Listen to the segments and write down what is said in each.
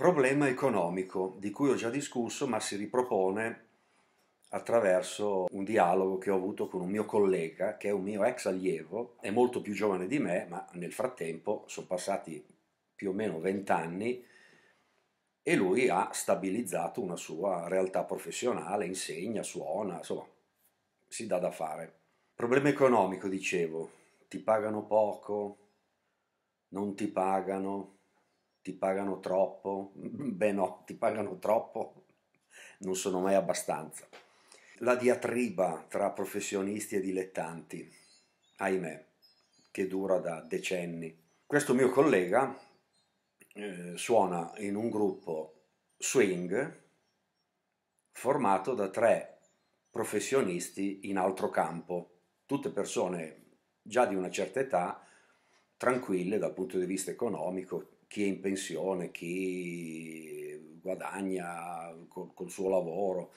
problema economico di cui ho già discusso ma si ripropone attraverso un dialogo che ho avuto con un mio collega che è un mio ex allievo, è molto più giovane di me ma nel frattempo sono passati più o meno vent'anni e lui ha stabilizzato una sua realtà professionale, insegna, suona, insomma si dà da fare. Problema economico, dicevo, ti pagano poco, non ti pagano, ti pagano troppo, beh no, ti pagano troppo, non sono mai abbastanza. La diatriba tra professionisti e dilettanti, ahimè, che dura da decenni. Questo mio collega eh, suona in un gruppo swing formato da tre professionisti in altro campo, tutte persone già di una certa età, tranquille dal punto di vista economico, chi è in pensione, chi guadagna col, col suo lavoro.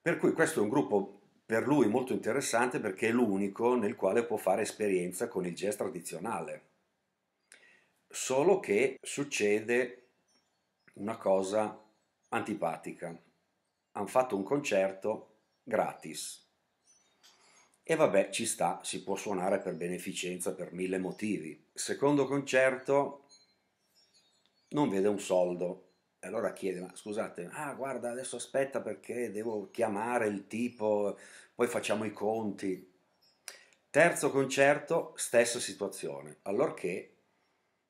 Per cui questo è un gruppo per lui molto interessante perché è l'unico nel quale può fare esperienza con il jazz tradizionale. Solo che succede una cosa antipatica. Hanno fatto un concerto gratis. E vabbè, ci sta, si può suonare per beneficenza per mille motivi. Secondo concerto, non vede un soldo. E allora chiede, ma scusate, ah guarda adesso aspetta perché devo chiamare il tipo, poi facciamo i conti. Terzo concerto, stessa situazione, allorché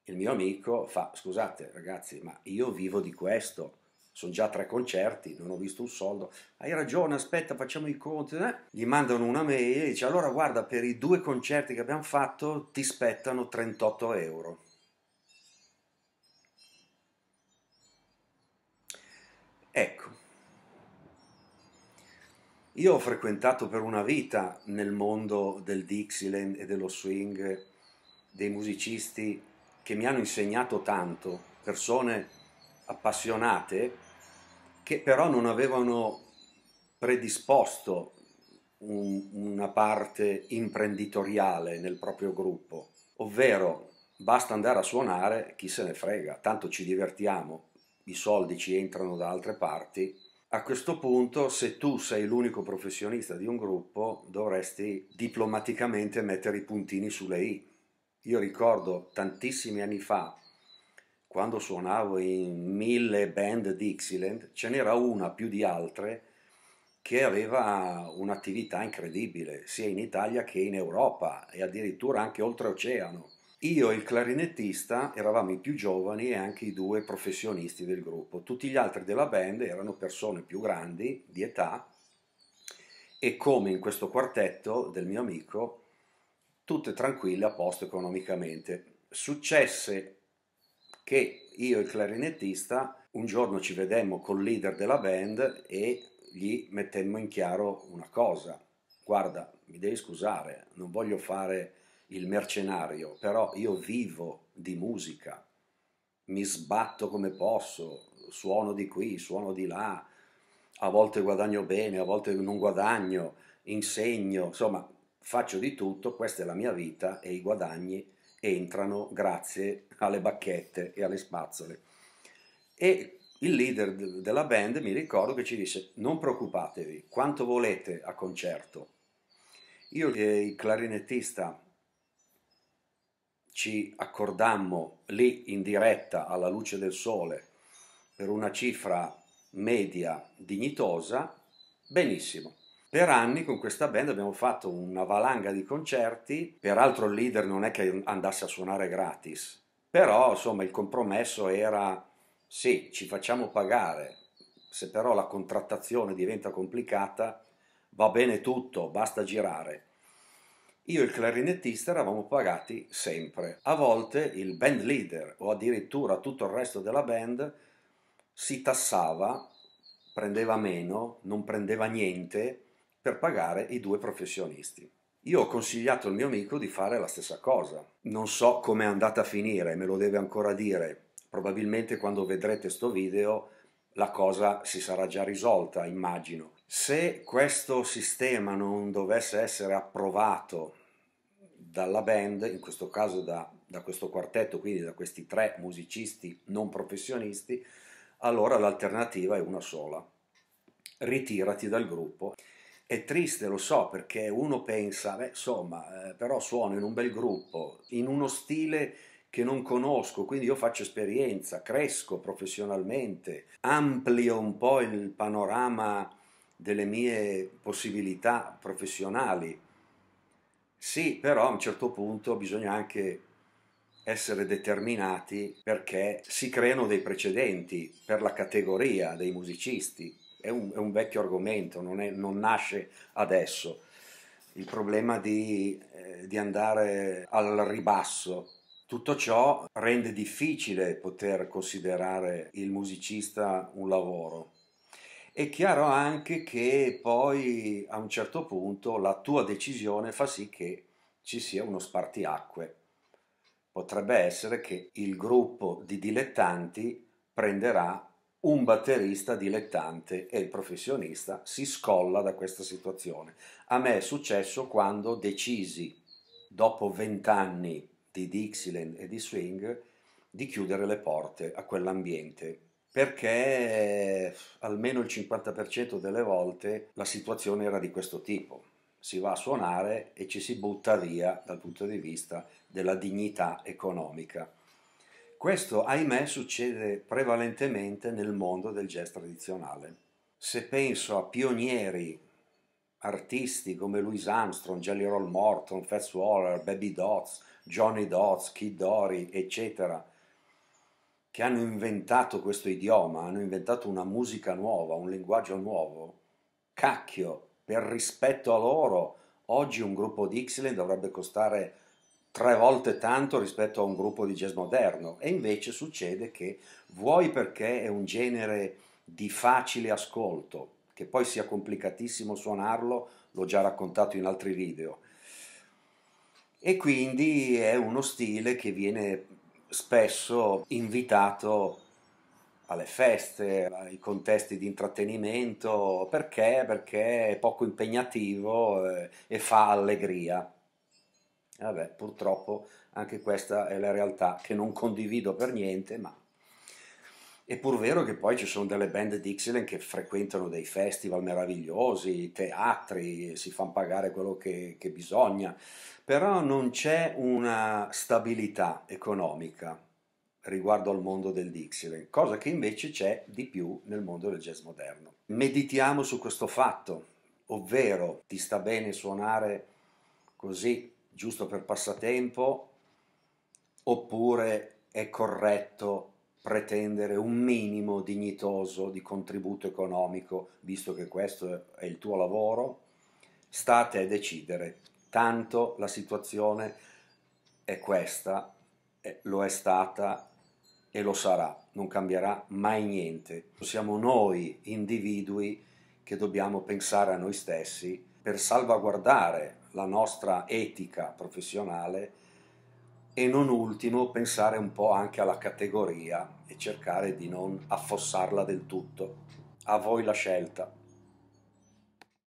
il mio amico fa, scusate ragazzi, ma io vivo di questo, sono già tre concerti, non ho visto un soldo, hai ragione, aspetta facciamo i conti, eh? gli mandano una mail e dice allora guarda per i due concerti che abbiamo fatto ti spettano 38 euro. Ecco, io ho frequentato per una vita nel mondo del Dixieland e dello swing dei musicisti che mi hanno insegnato tanto, persone appassionate che però non avevano predisposto un, una parte imprenditoriale nel proprio gruppo, ovvero basta andare a suonare, chi se ne frega, tanto ci divertiamo, i soldi ci entrano da altre parti, a questo punto se tu sei l'unico professionista di un gruppo dovresti diplomaticamente mettere i puntini sulle i. Io ricordo tantissimi anni fa, quando suonavo in mille band Dixieland, ce n'era una più di altre che aveva un'attività incredibile sia in Italia che in Europa e addirittura anche oltreoceano io e il clarinettista eravamo i più giovani e anche i due professionisti del gruppo. Tutti gli altri della band erano persone più grandi di età e come in questo quartetto del mio amico, tutte tranquille a posto economicamente. Successe che io e il clarinettista un giorno ci vedemmo col leader della band e gli mettemmo in chiaro una cosa. Guarda, mi devi scusare, non voglio fare il mercenario, però io vivo di musica, mi sbatto come posso, suono di qui, suono di là, a volte guadagno bene, a volte non guadagno, insegno, insomma faccio di tutto, questa è la mia vita e i guadagni entrano grazie alle bacchette e alle spazzole. E il leader della band mi ricordo che ci disse non preoccupatevi, quanto volete a concerto. Io e eh, il clarinettista ci accordammo lì in diretta alla luce del sole per una cifra media dignitosa, benissimo. Per anni con questa band abbiamo fatto una valanga di concerti, peraltro il leader non è che andasse a suonare gratis, però insomma il compromesso era sì, ci facciamo pagare, se però la contrattazione diventa complicata va bene tutto, basta girare. Io e il clarinettista eravamo pagati sempre. A volte il band leader o addirittura tutto il resto della band si tassava, prendeva meno, non prendeva niente per pagare i due professionisti. Io ho consigliato al mio amico di fare la stessa cosa. Non so come è andata a finire, me lo deve ancora dire. Probabilmente quando vedrete sto video la cosa si sarà già risolta, immagino se questo sistema non dovesse essere approvato dalla band, in questo caso da, da questo quartetto, quindi da questi tre musicisti non professionisti, allora l'alternativa è una sola. Ritirati dal gruppo. È triste, lo so, perché uno pensa, beh, insomma, eh, però suono in un bel gruppo, in uno stile che non conosco, quindi io faccio esperienza, cresco professionalmente, amplio un po' il panorama delle mie possibilità professionali. Sì, però a un certo punto bisogna anche essere determinati perché si creano dei precedenti per la categoria dei musicisti. È un, è un vecchio argomento, non, è, non, nasce adesso. Il problema di, eh, di andare al ribasso. Tutto ciò rende difficile poter considerare il musicista un lavoro. È chiaro anche che poi a un certo punto la tua decisione fa sì che ci sia uno spartiacque. Potrebbe essere che il gruppo di dilettanti prenderà un batterista dilettante e il professionista si scolla da questa situazione. A me è successo quando decisi, dopo vent'anni di Dixieland e di swing, di chiudere le porte a quell'ambiente perché almeno il 50% delle volte la situazione era di questo tipo. Si va a suonare e ci si butta via dal punto di vista della dignità economica. Questo, ahimè, succede prevalentemente nel mondo del jazz tradizionale. Se penso a pionieri artisti come Louis Armstrong, Jelly Roll Morton, Fats Waller, Baby Dots, Johnny Dots, Kid Dory, eccetera, che hanno inventato questo idioma, hanno inventato una musica nuova, un linguaggio nuovo, cacchio, per rispetto a loro, oggi un gruppo di Dixieland dovrebbe costare tre volte tanto rispetto a un gruppo di jazz moderno e invece succede che vuoi perché è un genere di facile ascolto, che poi sia complicatissimo suonarlo, l'ho già raccontato in altri video. E quindi è uno stile che viene spesso invitato alle feste, ai contesti di intrattenimento, perché? Perché è poco impegnativo eh, e fa allegria. Vabbè, purtroppo anche questa è la realtà che non condivido per niente, ma è pur vero che poi ci sono delle band Dixieland che frequentano dei festival meravigliosi, teatri, si fanno pagare quello che, che, bisogna, però non c'è una stabilità economica riguardo al mondo del Dixieland, cosa che invece c'è di più nel mondo del jazz moderno. Meditiamo su questo fatto, ovvero ti sta bene suonare così, giusto per passatempo, oppure è corretto pretendere un minimo dignitoso di contributo economico, visto che questo è il tuo lavoro, sta a te decidere. Tanto la situazione è questa, lo è stata e lo sarà, non cambierà mai niente. Siamo noi individui che dobbiamo pensare a noi stessi per salvaguardare la nostra etica professionale e non ultimo pensare un po' anche alla categoria e cercare di non affossarla del tutto. A voi la scelta.